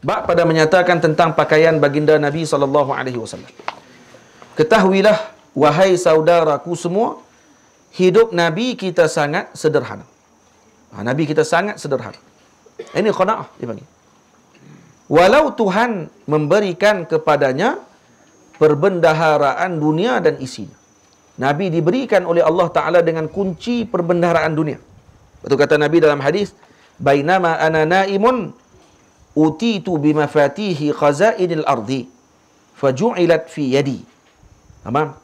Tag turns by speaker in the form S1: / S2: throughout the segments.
S1: Bak pada menyatakan tentang pakaian baginda Nabi sallallahu alaihi wasallam. Ketahuilah wahai saudaraku semua, hidup Nabi kita sangat sederhana. Ha, Nabi kita sangat sederhana. Ini qanaah dia panggil. Walau Tuhan memberikan kepadanya perbendaharaan dunia dan isinya. Nabi diberikan oleh Allah Ta'ala dengan kunci perbendaharaan dunia. Betul kata Nabi dalam hadis, Bainama ana naimun utitu bimafatihi khazainil ardi faju'ilat fi yadi. Amam?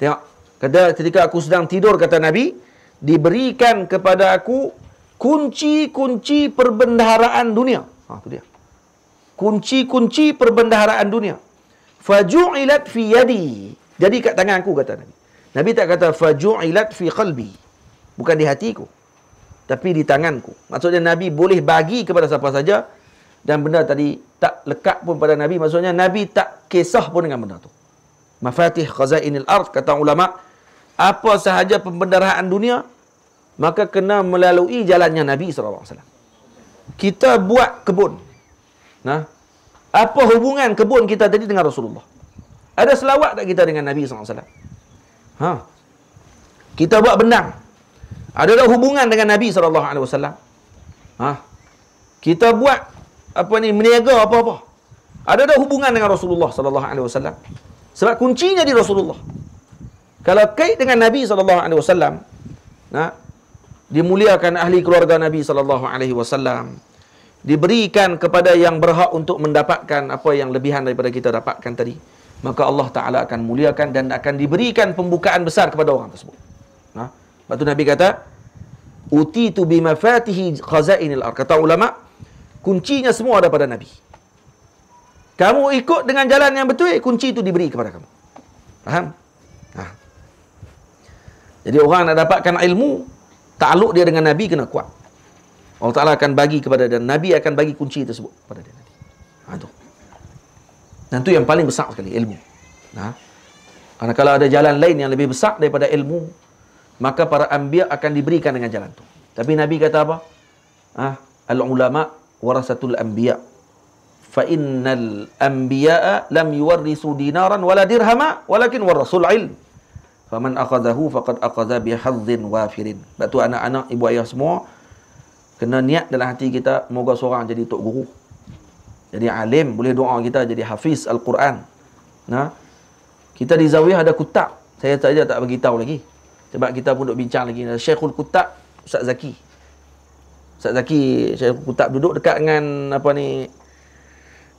S1: Tengok. Kata ketika aku sedang tidur, kata Nabi, diberikan kepada aku kunci-kunci perbendaharaan dunia. Ha, tu dia. Kunci-kunci perbendaharaan dunia. Faju'ilat fi yadi. Jadi kat tangan aku, kata Nabi. Nabi tak kata faju'ilat fi qalbi. Bukan di hatiku. Tapi di tanganku. Maksudnya Nabi boleh bagi kepada siapa saja. Dan benda tadi tak lekat pun pada Nabi. Maksudnya Nabi tak kisah pun dengan benda tu. Mafatih khazainil ard. Kata ulama. Apa sahaja pembendaraan dunia. Maka kena melalui jalannya Nabi SAW. Kita buat kebun. Nah, apa hubungan kebun kita tadi dengan Rasulullah? Ada selawat tak kita dengan Nabi SAW? Ha. Kita buat benang. ada hubungan dengan Nabi sallallahu alaihi wasallam. Ha. Kita buat apa ni meniaga apa-apa. Ada ada hubungan dengan Rasulullah sallallahu alaihi wasallam. Sebab kuncinya di Rasulullah. Kalau kait dengan Nabi sallallahu alaihi wasallam, nah ha, dimuliakan ahli keluarga Nabi sallallahu alaihi wasallam diberikan kepada yang berhak untuk mendapatkan apa yang lebihan daripada kita dapatkan tadi maka Allah Taala akan muliakan dan akan diberikan pembukaan besar kepada orang tersebut. Nah, ha? batu Nabi kata, uti tu bimafatihi khazainil ar. Kata ulama, kuncinya semua ada pada Nabi. Kamu ikut dengan jalan yang betul, kunci itu diberi kepada kamu. Faham? Nah. Ha. Jadi orang nak dapatkan ilmu, takluk dia dengan Nabi kena kuat. Allah Ta'ala akan bagi kepada dia. Nabi akan bagi kunci tersebut kepada dia. Dan tu yang paling besar sekali ilmu. Ha? Karena kalau ada jalan lain yang lebih besar daripada ilmu, maka para anbiya akan diberikan dengan jalan tu. Tapi Nabi kata apa? Ha? Al-ulama warasatul anbiya. Fa innal anbiya lam yuwarrisu dinaran wala dirhama walakin warasul ilm. Faman akhadahu faqad akhadha bihadzin wafirin. Sebab tu anak-anak, ibu ayah semua, kena niat dalam hati kita, moga seorang jadi tok guru jadi alim boleh doa kita jadi hafiz al-Quran. Nah. Kita di Zawiyah ada kutab. Saya saja tak bagi tahu lagi. Sebab kita pun duk bincang lagi dengan Syekhul Kutab Ustaz Zaki. Ustaz Zaki Syekhul Kutab duduk dekat dengan apa ni?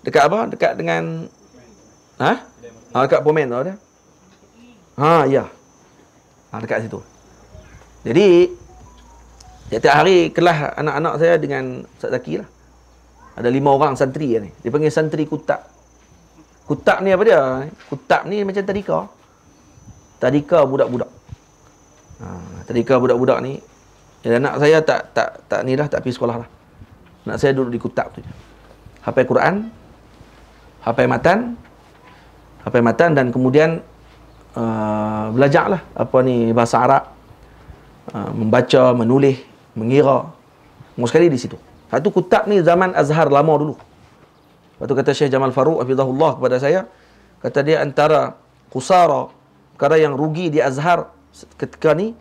S1: Dekat apa? Dekat dengan Ha? Ha, dekat Pomen tu ada. Ha, ya. Ha, dekat situ. Jadi, setiap hari kelas anak-anak saya dengan Ustaz Zaki lah. Ada lima orang santri ni. Dia panggil santri kutak, kutak ni apa dia? Kutak ni macam tadika. Tadika budak-budak. Ha, tadika budak-budak ni. Yang anak saya tak tak tak ni lah tak pergi sekolah lah. Anak saya duduk di kutak tu. Hapai Quran. Hapai Matan. Hapai Matan dan kemudian uh, belajar lah apa ni bahasa Arab. Uh, membaca, menulis, mengira. Mungkin sekali di situ tu kutak ni zaman Azhar lama dulu. Lepas tu kata Syekh Jamal Faruq Hafizahullah kepada saya, kata dia antara kusara, perkara yang rugi di Azhar ketika ni,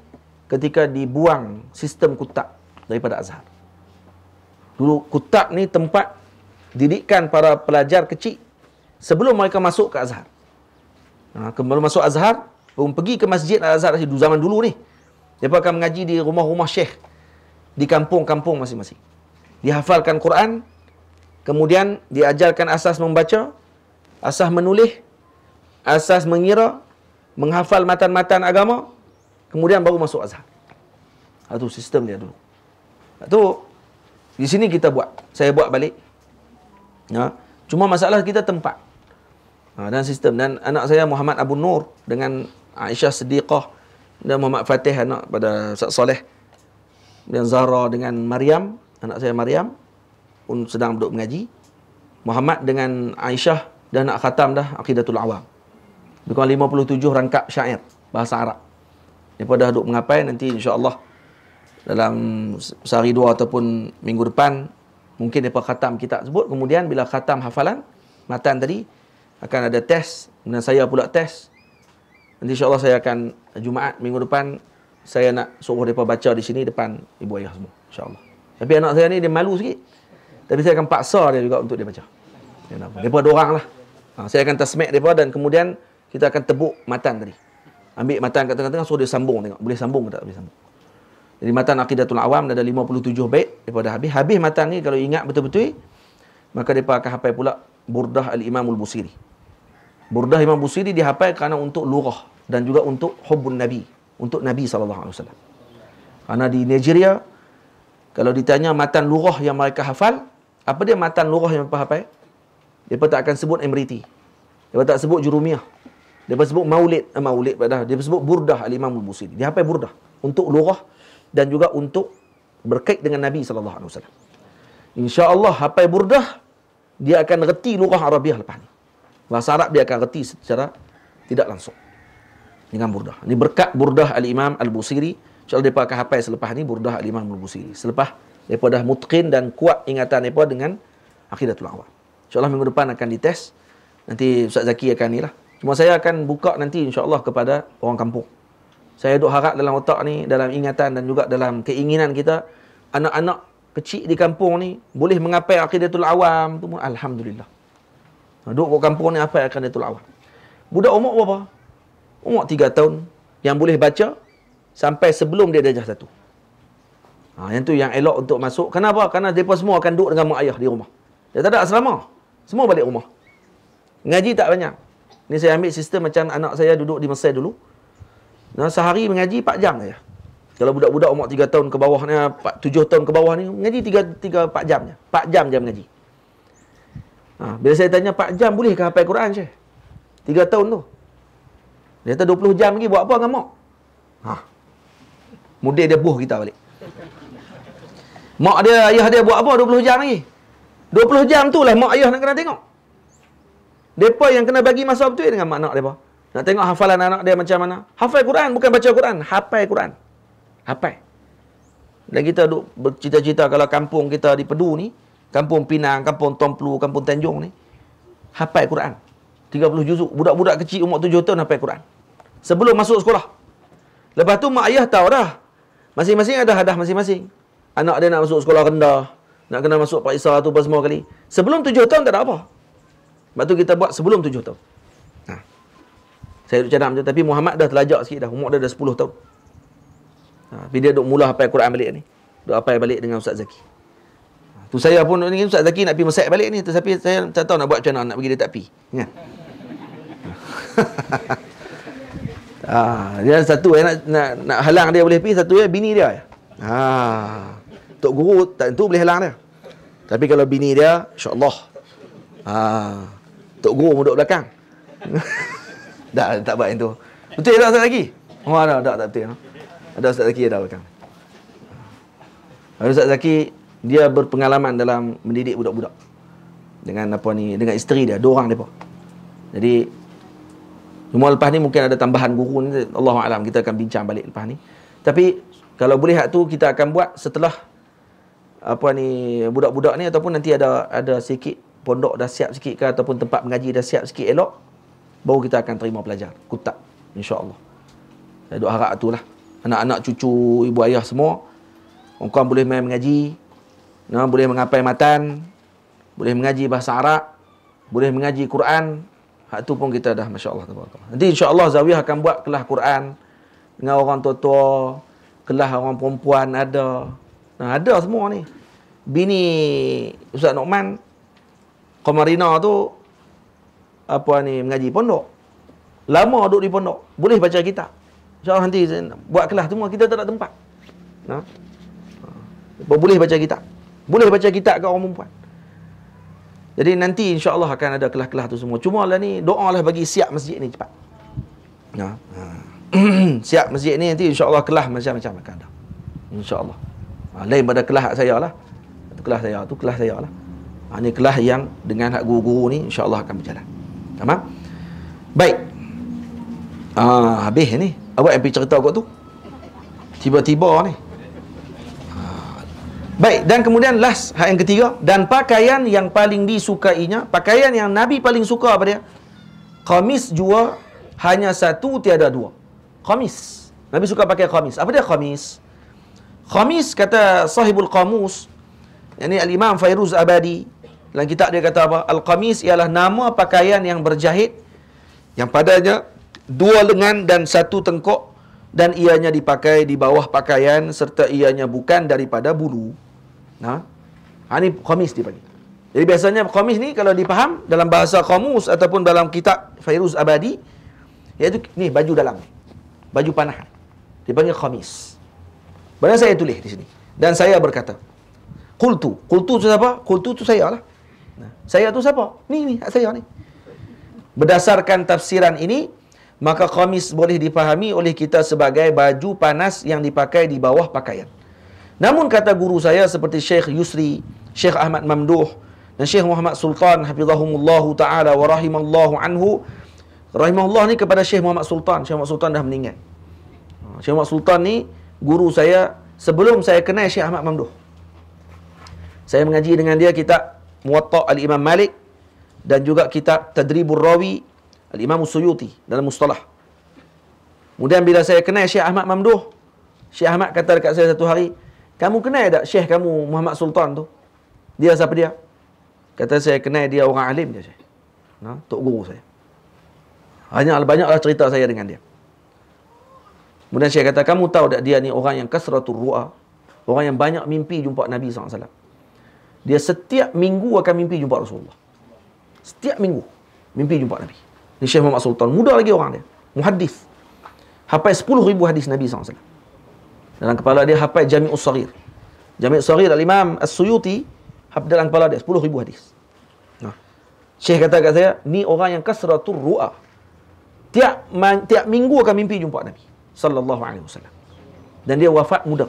S1: ketika dibuang sistem kutak daripada Azhar. Dulu kutak ni tempat didikan para pelajar kecil sebelum mereka masuk ke Azhar. Ha, kemudian masuk Azhar, belum pergi ke masjid Al-Azhar zaman dulu ni. Mereka akan mengaji di rumah-rumah syekh di kampung-kampung masing-masing dihafalkan Quran, kemudian diajarkan asas membaca, asas menulis, asas mengira, menghafal matan-matan agama, kemudian baru masuk azhar. Itu sistem dia dulu. Itu di sini kita buat. Saya buat balik. Ya. Cuma masalah kita tempat. Ha, dan sistem. Dan anak saya Muhammad Abu Nur dengan Aisyah Siddiqah dan Muhammad Fatih anak pada Ustaz Saleh dan Zahra dengan Maryam anak saya Maryam pun sedang duduk mengaji. Muhammad dengan Aisyah dah nak khatam dah Aqidatul Awam. Lebih kurang 57 rangkap syair bahasa Arab. Mereka dah duduk mengapai nanti Insya Allah dalam sehari dua ataupun minggu depan mungkin mereka khatam kitab sebut. Kemudian bila khatam hafalan matan tadi akan ada test dan saya pula test. Nanti Insya Allah saya akan Jumaat minggu depan saya nak suruh mereka baca di sini depan ibu ayah semua. Insya Allah. Tapi anak saya ni dia malu sikit. Tapi saya akan paksa dia juga untuk dia baca. Ya, dia nak. Depa dua oranglah. Ha, saya akan tasmik depa dan kemudian kita akan tebuk matan tadi. Ambil matan kat tengah-tengah suruh dia sambung tengok boleh sambung ke tak boleh sambung. Jadi matan Aqidatul Awam ada 57 bait depa dah habis. Habis matan ni kalau ingat betul-betul maka depa akan hafal pula Burdah Al-Imamul Busiri. Burdah Imam Busiri dihafal kerana untuk lughah dan juga untuk hubbun nabi, untuk nabi sallallahu alaihi wasallam. Karena di Nigeria kalau ditanya matan lurah yang mereka hafal, apa dia matan lurah yang mereka hafal? Mereka tak akan sebut Emriti. Mereka tak sebut Jurumiyah. Mereka sebut Maulid. Eh, Maulid padahal. Mereka sebut Burdah Al-Imam Al-Busiri. Dia hafal Burdah. Untuk lurah dan juga untuk berkait dengan Nabi SAW. InsyaAllah hafal Burdah, dia akan reti lurah Arabiah lepas ni. Bahasa Arab dia akan reti secara tidak langsung. Dengan Burdah. Ini berkat Burdah Al-Imam Al-Busiri. InsyaAllah mereka akan hafal selepas ni Burdah Al-Imam Al-Musiri Selepas mereka dah mutqin dan kuat ingatan mereka dengan Akhidatul Awam InsyaAllah minggu depan akan dites Nanti Ustaz Zaki akan ni lah Cuma saya akan buka nanti insyaAllah kepada orang kampung Saya duk harap dalam otak ni Dalam ingatan dan juga dalam keinginan kita Anak-anak kecil di kampung ni Boleh mengapai Akhidatul Awam tu pun Alhamdulillah Duduk kat kampung ni apa yang akan dia Budak umur berapa? Umur 3 tahun. Yang boleh baca, sampai sebelum dia darjah satu. Ha, yang tu yang elok untuk masuk. Kenapa? Kerana mereka semua akan duduk dengan mak ayah di rumah. Dia tak ada asrama. Semua balik rumah. Ngaji tak banyak. Ini saya ambil sistem macam anak saya duduk di Mesir dulu. Nah, sehari mengaji 4 jam saja. Kalau budak-budak umur 3 tahun ke bawah ni, 7 ah, tahun ke bawah ni, mengaji 3, 4 jam je. 4 jam je mengaji. Ha, bila saya tanya, 4 jam bolehkah ke Quran je? 3 tahun tu. Dia kata 20 jam lagi buat apa dengan mak? Ha, Mudah dia buh kita balik. Mak dia, ayah dia buat apa 20 jam lagi? 20 jam tu lah mak ayah nak kena tengok. Mereka yang kena bagi masa betul dengan mak nak mereka. Nak tengok hafalan anak dia macam mana. Hafal Quran, bukan baca Quran. Hafal Quran. Hafal. Dan kita duk bercita-cita kalau kampung kita di Pedu ni, kampung Pinang, kampung Tomplu, kampung Tanjung ni, hafal Quran. 30 juzuk. Budak-budak kecil umur 7 tahun hafal Quran. Sebelum masuk sekolah. Lepas tu mak ayah tahu dah. Masing-masing ada hadah masing-masing. Anak dia nak masuk sekolah rendah, nak kena masuk paksa tu apa semua kali. Sebelum tujuh tahun tak ada apa. Batu kita buat sebelum tujuh tahun. Ha. Saya duduk cadang macam tapi Muhammad dah terlajak sikit dah. Umur dia dah sepuluh tahun. Ha. Tapi dia duduk mulah hafal Quran balik ni. Duduk hafal balik dengan Ustaz Zaki. Ha, tu saya pun ni Ustaz Zaki nak pergi mesek balik ni. Tetapi saya tak tahu nak buat macam mana nak pergi dia tak pergi. Ya. Ha, dia satu eh, nak, nak, nak halang dia boleh pergi, satu ya bini dia. Ha, Tok Guru tak tentu boleh halang dia. Tapi kalau bini dia, insyaAllah. Ha, Tok Guru pun duduk belakang. dah, tak buat yang tu. Betul tak ustaz lagi? Oh, ada, tak, tak betul. Ada ustaz lagi, ada belakang. Ada ustaz Zaki, dia berpengalaman dalam mendidik budak-budak. Dengan apa ni, dengan isteri dia, dua orang dia Jadi, semua lepas ni mungkin ada tambahan guru ni Allah Alam kita akan bincang balik lepas ni Tapi kalau boleh hak tu kita akan buat setelah apa ni budak-budak ni ataupun nanti ada ada sikit pondok dah siap sikit ke ataupun tempat mengaji dah siap sikit elok baru kita akan terima pelajar kutab insya-Allah. Saya doa harap itulah anak-anak cucu ibu ayah semua orang boleh main mengaji, nah boleh mengapai matan, boleh mengaji bahasa Arab, boleh mengaji Quran, Hak tu pun kita dah masya-Allah tabarakallah. Nanti insya-Allah Zawiyah akan buat kelah Quran dengan orang tua-tua, kelas orang perempuan ada. Nah, ada semua ni. Bini Ustaz Nokman Komarina tu apa ni mengaji pondok. Lama duduk di pondok, boleh baca kitab. Insya-Allah nanti buat kelah semua kita tak ada tempat. Nah. Boleh baca kitab. Boleh baca kitab ke orang perempuan. Jadi nanti insya Allah akan ada kelah-kelah tu semua. Cuma lah ni doa lah bagi siap masjid ni cepat. Ya. Ha. siap masjid ni nanti insya Allah kelah macam-macam akan Insya Allah. Ha, lain pada kelah saya lah. Itu kelah saya, tu kelah saya lah. Ha, ni kelah yang dengan hak guru-guru ni Allah akan berjalan. Tamam? Baik. Ha, habis ni. Awak yang pergi cerita kot tu. Tiba-tiba ni. Baik, dan kemudian last, hak yang ketiga. Dan pakaian yang paling disukainya, pakaian yang Nabi paling suka apa dia? Khamis jua hanya satu, tiada dua. Khamis. Nabi suka pakai khamis. Apa dia khamis? Khamis kata sahibul Khamus yang yani al-imam Fairuz Abadi, dalam kitab dia kata apa? al Khamis ialah nama pakaian yang berjahit, yang padanya dua lengan dan satu tengkok, dan ianya dipakai di bawah pakaian serta ianya bukan daripada bulu. Ha? Ha, ini komis dia panggil. Jadi biasanya komis ni kalau dipaham dalam bahasa komus ataupun dalam kitab Fairuz Abadi, iaitu ni baju dalam. Baju panah. Dia panggil Khamis. Benar saya tulis di sini. Dan saya berkata, Kultu. Kultu tu siapa? Kultu tu saya lah. Saya tu siapa? Ni, ni, saya ni. Berdasarkan tafsiran ini, maka komis boleh dipahami oleh kita sebagai baju panas yang dipakai di bawah pakaian. Namun kata guru saya seperti Syekh Yusri, Syekh Ahmad Mamduh dan Syekh Muhammad Sultan hafizahumullahu taala wa rahimallahu anhu. Rahimahullah ni kepada Syekh Muhammad Sultan. Syekh Muhammad Sultan dah meninggal. Ha, Syekh Muhammad Sultan ni guru saya sebelum saya kenal Syekh Ahmad Mamduh. Saya mengaji dengan dia kitab Muwatta al-Imam Malik dan juga kitab Tadribur Rawi al-Imam Suyuti dalam mustalah. Kemudian bila saya kenal Syekh Ahmad Mamduh, Syekh Ahmad kata dekat saya satu hari, kamu kenal tak syekh kamu Muhammad Sultan tu? Dia siapa dia? Kata saya kenal dia orang alim dia syekh. Ha? Tok guru saya. Hanya banyaklah cerita saya dengan dia. Kemudian saya kata, kamu tahu tak dia ni orang yang kasratul ruah, Orang yang banyak mimpi jumpa Nabi SAW. Dia setiap minggu akan mimpi jumpa Rasulullah. Setiap minggu mimpi jumpa Nabi. Ini Syekh Muhammad Sultan. Muda lagi orang dia. Muhaddis. Hapai 10 ribu hadis Nabi SAW dalam kepala dia hafal Jami'us Saghir. Jami'us Saghir al Imam As-Suyuti hafal dalam kepala dia ribu hadis. Nah. Syekh kata kat saya, ni orang yang kasratur ru'a. Tiap man, tiap minggu akan mimpi jumpa Nabi sallallahu alaihi wasallam. Dan dia wafat muda.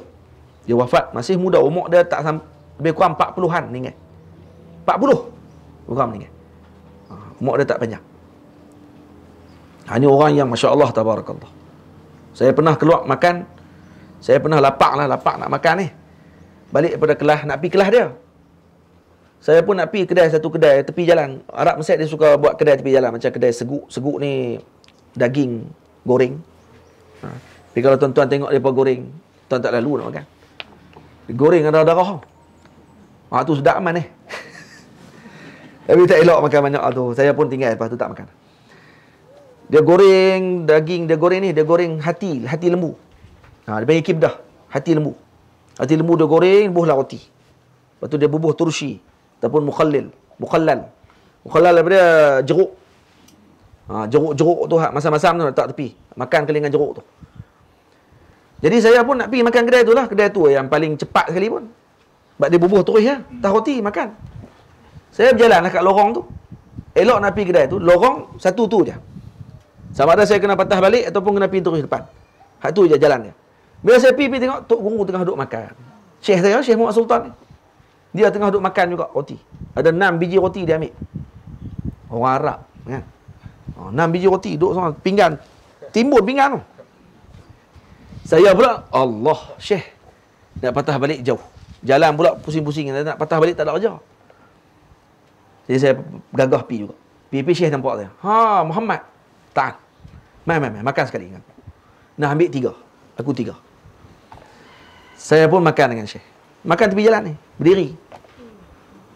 S1: Dia wafat masih muda umur dia tak sampai lebih kurang 40-an ni ingat. 40 orang ni. Umur dia tak panjang. Ha, ini orang yang masya-Allah tabarakallah. Saya pernah keluar makan saya pernah lapak lah, lapak nak makan ni. Balik daripada kelas, nak pergi kelas dia. Saya pun nak pergi kedai satu kedai tepi jalan. Arab Mesir dia suka buat kedai tepi jalan. Macam kedai seguk. Seguk ni daging goreng. Ha. Tapi kalau tuan-tuan tengok dia goreng, tuan tak lalu nak makan. Dia goreng ada darah. Ha, tu sedap aman eh. Tapi tak elok makan banyak lah tu. Saya pun tinggal lepas tu tak makan. Dia goreng daging, dia goreng ni, dia goreng hati, hati lembu. Ha, dia panggil kibdah. Hati lembu. Hati lembu dia goreng, buhlah roti. Lepas tu dia bubuh turushi, Ataupun mukhalil. Mukhalal. Mukhalal daripada jeruk. Ha, jeruk-jeruk tu ha, masam-masam tu letak tepi. Makan kali dengan jeruk tu. Jadi saya pun nak pergi makan kedai tu lah. Kedai tu yang paling cepat sekali pun. Sebab dia bubuh terus ya. Tah roti, makan. Saya berjalan lah kat lorong tu. Elok nak pergi kedai tu. Lorong satu tu je. Sama ada saya kena patah balik ataupun kena pergi terus depan. Hak tu je jalan dia. Bila saya pergi, pergi tengok, Tok Guru tengah duduk makan. Syekh saya, Syekh Muhammad Sultan ni. Dia tengah duduk makan juga roti. Ada enam biji roti dia ambil. Orang Arab. Kan? Oh, enam biji roti duduk sama pinggan. timbun pinggan tu. Saya pula, Allah, Syekh. Nak patah balik jauh. Jalan pula pusing-pusing. Nak patah balik tak ada kerja. Jadi saya gagah pergi juga. Pergi-pergi Syekh nampak saya. Ha, Muhammad. Tak. Main, main, main. Makan sekali. Nak ambil tiga. Aku tiga. Saya pun makan dengan Syekh. Makan tepi jalan ni. Berdiri.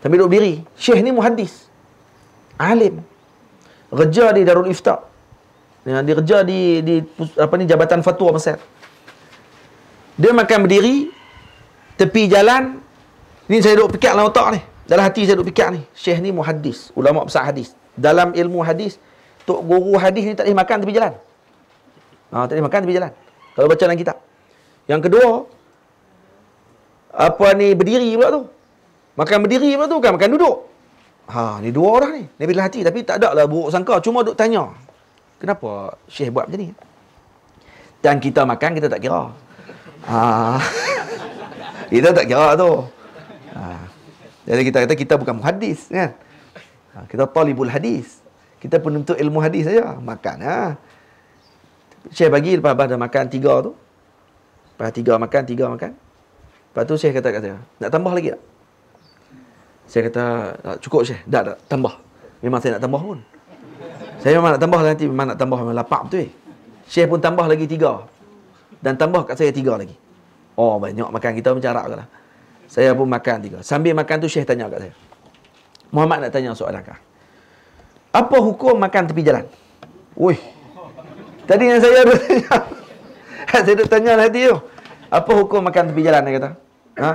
S1: Sambil duduk berdiri. Syekh ni muhadis. Alim. Kerja di Darul Iftar. Ya, dia kerja di, di apa ni, Jabatan Fatwa Mesir. Dia makan berdiri. Tepi jalan. Ini saya duduk pikir dalam otak ni. Dalam hati saya duduk pikir ni. Syekh ni muhadis. Ulama besar hadis. Dalam ilmu hadis. Tok guru hadis ni tak boleh makan tepi jalan. Ha, tak boleh makan tepi jalan. Kalau baca dalam kitab. Yang kedua, apa ni berdiri pula tu. Makan berdiri pula tu bukan makan duduk. Ha, ni dua orang ni. Nabi dalam hati tapi tak ada lah buruk sangka. Cuma duk tanya. Kenapa Syekh buat macam ni? Dan kita makan, kita tak kira. Ha. kita tak kira tu. Ha. Jadi kita kata kita bukan muhadis. Kan? Ha. Kita talibul hadis. Kita penuntut ilmu hadis saja. Makan. Ha. Syekh bagi lepas abah dah makan tiga tu. Lepas tiga makan, tiga makan. Lepas tu Syekh kata kat saya, nak tambah lagi tak? Saya kata, cukup Syekh, tak dah tambah. Memang saya nak tambah pun. Saya memang nak tambah nanti, memang nak tambah memang lapak tu eh. Syekh pun tambah lagi tiga. Dan tambah kat saya tiga lagi. Oh banyak makan kita macam Arab lah. Saya pun makan tiga. Sambil makan tu Syekh tanya kat saya. Muhammad nak tanya soalan kah? Apa hukum makan tepi jalan? Wuih. Tadi yang saya ada tanya. saya dah tanya lah tu. Apa hukum makan tepi jalan dia kata? Ha?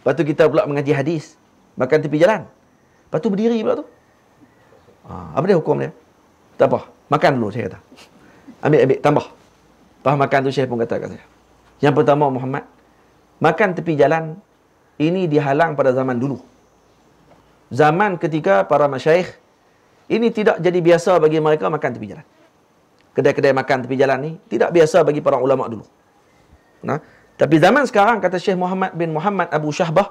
S1: Lepas tu kita pula mengaji hadis. Makan tepi jalan. Lepas tu berdiri pula tu. Ha, apa dia hukum dia? Tak apa. Makan dulu saya kata. Ambil-ambil tambah. Lepas makan tu saya pun kata kat saya. Yang pertama Muhammad. Makan tepi jalan ini dihalang pada zaman dulu. Zaman ketika para masyaikh ini tidak jadi biasa bagi mereka makan tepi jalan. Kedai-kedai makan tepi jalan ni tidak biasa bagi para ulama dulu. Nah, tapi zaman sekarang kata Syekh Muhammad bin Muhammad Abu Shahbah,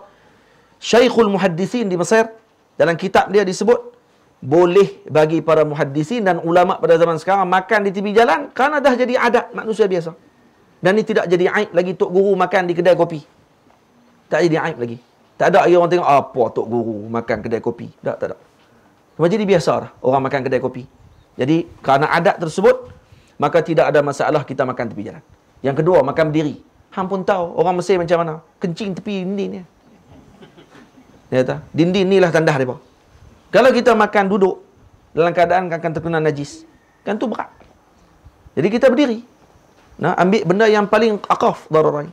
S1: Syekhul Muhaddisin di Mesir, dalam kitab dia disebut, boleh bagi para muhaddisin dan ulama pada zaman sekarang makan di tepi jalan kerana dah jadi adat manusia biasa. Dan ini tidak jadi aib lagi Tok Guru makan di kedai kopi. Tak jadi aib lagi. Tak ada orang tengok, apa Tok Guru makan kedai kopi. Tak, tak, tak. Cuma jadi biasa lah, orang makan kedai kopi. Jadi, kerana adat tersebut, maka tidak ada masalah kita makan tepi jalan. Yang kedua, makan berdiri. Hang pun tahu orang Mesir macam mana. Kencing tepi dinding ni. Dia kata, ya dinding ni lah tanda dia. Kalau kita makan duduk, dalam keadaan akan terkena najis. Kan tu berat. Jadi kita berdiri. Nah, ambil benda yang paling akaf darar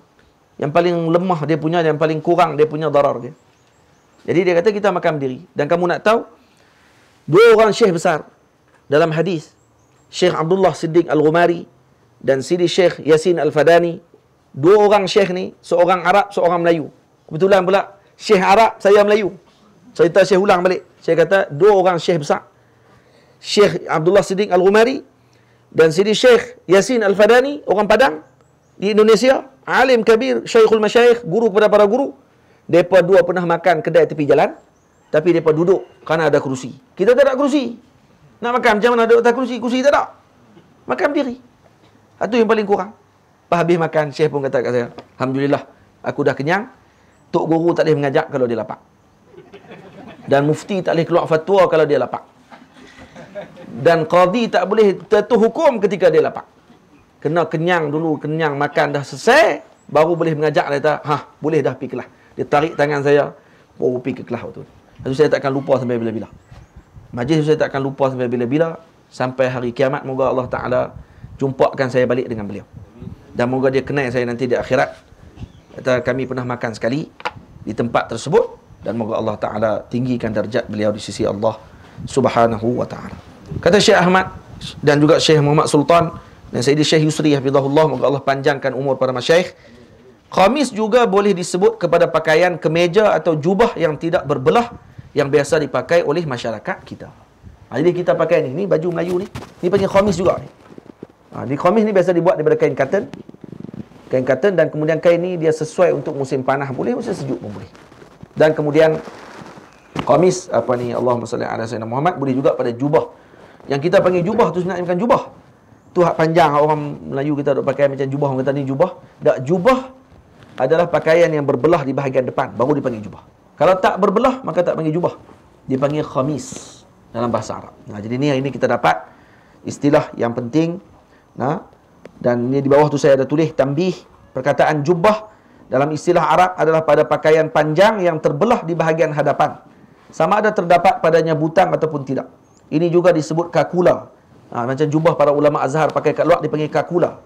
S1: Yang paling lemah dia punya, yang paling kurang dia punya darar dia. Jadi dia kata kita makan berdiri. Dan kamu nak tahu, dua orang syekh besar dalam hadis. Syekh Abdullah Siddiq Al-Ghumari dan Sidi Syekh Yasin Al-Fadani dua orang syekh ni, seorang Arab, seorang Melayu. Kebetulan pula, syekh Arab, saya Melayu. Cerita syekh ulang balik. Saya kata, dua orang syekh besar. Syekh Abdullah Siddiq Al-Ghumari dan Siddi Syekh Yasin Al-Fadani, orang Padang di Indonesia. Alim Kabir, Syekhul Masyaikh, guru kepada para guru. Mereka dua pernah makan kedai tepi jalan. Tapi mereka duduk kerana ada kerusi. Kita tak ada kerusi. Nak makan macam mana duduk atas kerusi? Kerusi tak ada. Makan berdiri. Itu yang paling kurang. Lepas habis makan, Syekh pun kata kat saya, Alhamdulillah, aku dah kenyang. Tok Guru tak boleh mengajak kalau dia lapar. Dan mufti tak boleh keluar fatwa kalau dia lapar. Dan qadi tak boleh tertuh hukum ketika dia lapar. Kena kenyang dulu, kenyang makan dah selesai, baru boleh mengajak. Dia kata, ha, boleh dah pergi kelas. Dia tarik tangan saya, baru oh, pergi ke kelas waktu itu. saya takkan lupa sampai bila-bila. Majlis saya takkan lupa sampai bila-bila. Sampai hari kiamat, moga Allah Ta'ala jumpakan saya balik dengan beliau dan moga dia kenal saya nanti di akhirat. Kata kami pernah makan sekali di tempat tersebut dan moga Allah Taala tinggikan darjat beliau di sisi Allah Subhanahu wa taala. Kata Syekh Ahmad dan juga Syekh Muhammad Sultan dan Sayyidi Syekh Yusri Hafizahullah moga Allah panjangkan umur para masyayikh. Khamis juga boleh disebut kepada pakaian kemeja atau jubah yang tidak berbelah yang biasa dipakai oleh masyarakat kita. Ha, jadi kita pakai ni, ni baju Melayu ni. Ni panggil khamis juga ni. Ha, di komis ni biasa dibuat daripada kain katun. Kain katun dan kemudian kain ni dia sesuai untuk musim panah boleh, musim sejuk pun boleh. Dan kemudian komis apa ni Allahumma salli ala sayyidina Muhammad boleh juga pada jubah. Yang kita panggil jubah tu sebenarnya bukan jubah. Tu hak panjang orang Melayu kita dok pakai macam jubah orang kata ni jubah. Dak jubah adalah pakaian yang berbelah di bahagian depan baru dipanggil jubah. Kalau tak berbelah maka tak panggil jubah. Dipanggil khamis dalam bahasa Arab. Nah, jadi ni hari ini kita dapat istilah yang penting Nah, ha? dan ini di bawah tu saya ada tulis tambih perkataan jubah dalam istilah Arab adalah pada pakaian panjang yang terbelah di bahagian hadapan. Sama ada terdapat padanya butang ataupun tidak. Ini juga disebut kakula. Ha, macam jubah para ulama Azhar pakai kat luar dipanggil kakula.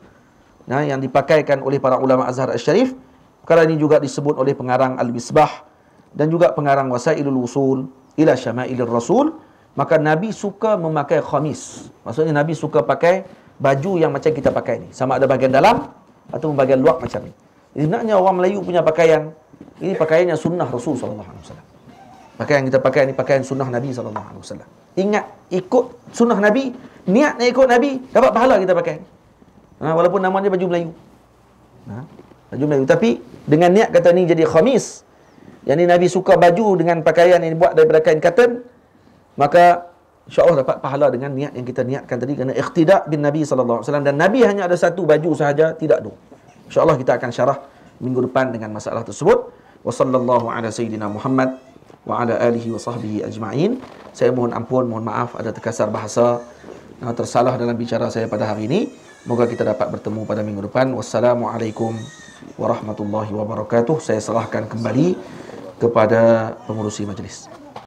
S1: Nah, ha, yang dipakaikan oleh para ulama Azhar Al-Sharif. Perkara ini juga disebut oleh pengarang Al-Misbah. Dan juga pengarang Wasailul Usul ila Syama'ilir Rasul. Maka Nabi suka memakai khamis. Maksudnya Nabi suka pakai baju yang macam kita pakai ni. Sama ada bahagian dalam atau bahagian luar macam ni. Sebenarnya orang Melayu punya pakaian, ini pakaian yang sunnah Rasul SAW. Pakaian kita pakai ni pakaian sunnah Nabi SAW. Ingat, ikut sunnah Nabi, niat nak ikut Nabi, dapat pahala kita pakai. Ha, walaupun nama dia baju Melayu. Ha, baju Melayu. Tapi, dengan niat kata ni jadi khamis, yang ni Nabi suka baju dengan pakaian yang dibuat daripada kain katun, maka insyaallah dapat pahala dengan niat yang kita niatkan tadi kerana ikhtidak bin Nabi sallallahu alaihi wasallam dan Nabi hanya ada satu baju sahaja tidak dua insyaallah kita akan syarah minggu depan dengan masalah tersebut wa sallallahu ala sayyidina Muhammad wa ala alihi wa sahbihi ajma'in saya mohon ampun mohon maaf ada terkasar bahasa tersalah dalam bicara saya pada hari ini moga kita dapat bertemu pada minggu depan wassalamualaikum warahmatullahi wabarakatuh saya serahkan kembali kepada pengurusi majlis